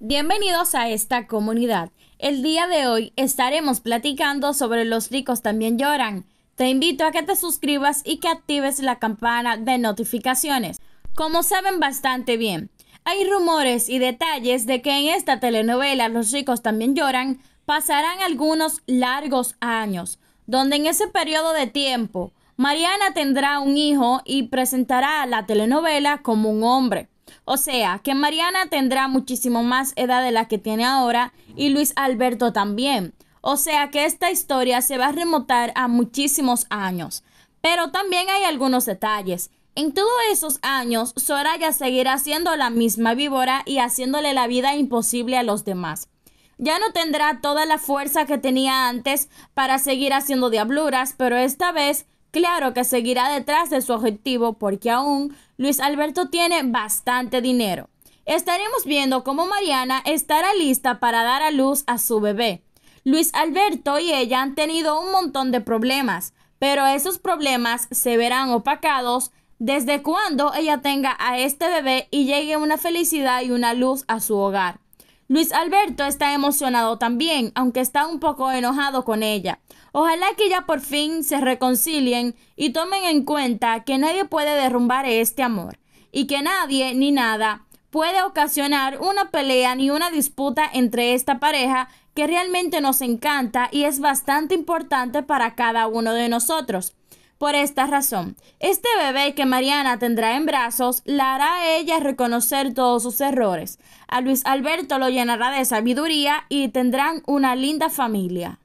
Bienvenidos a esta comunidad. El día de hoy estaremos platicando sobre los ricos también lloran. Te invito a que te suscribas y que actives la campana de notificaciones. Como saben bastante bien, hay rumores y detalles de que en esta telenovela Los ricos también lloran pasarán algunos largos años, donde en ese periodo de tiempo Mariana tendrá un hijo y presentará la telenovela como un hombre. O sea, que Mariana tendrá muchísimo más edad de la que tiene ahora y Luis Alberto también. O sea que esta historia se va a remontar a muchísimos años. Pero también hay algunos detalles. En todos esos años, Soraya seguirá siendo la misma víbora y haciéndole la vida imposible a los demás. Ya no tendrá toda la fuerza que tenía antes para seguir haciendo diabluras, pero esta vez Claro que seguirá detrás de su objetivo porque aún Luis Alberto tiene bastante dinero. Estaremos viendo cómo Mariana estará lista para dar a luz a su bebé. Luis Alberto y ella han tenido un montón de problemas, pero esos problemas se verán opacados desde cuando ella tenga a este bebé y llegue una felicidad y una luz a su hogar. Luis Alberto está emocionado también, aunque está un poco enojado con ella. Ojalá que ya por fin se reconcilien y tomen en cuenta que nadie puede derrumbar este amor y que nadie ni nada puede ocasionar una pelea ni una disputa entre esta pareja que realmente nos encanta y es bastante importante para cada uno de nosotros. Por esta razón, este bebé que Mariana tendrá en brazos la hará a ella reconocer todos sus errores. A Luis Alberto lo llenará de sabiduría y tendrán una linda familia.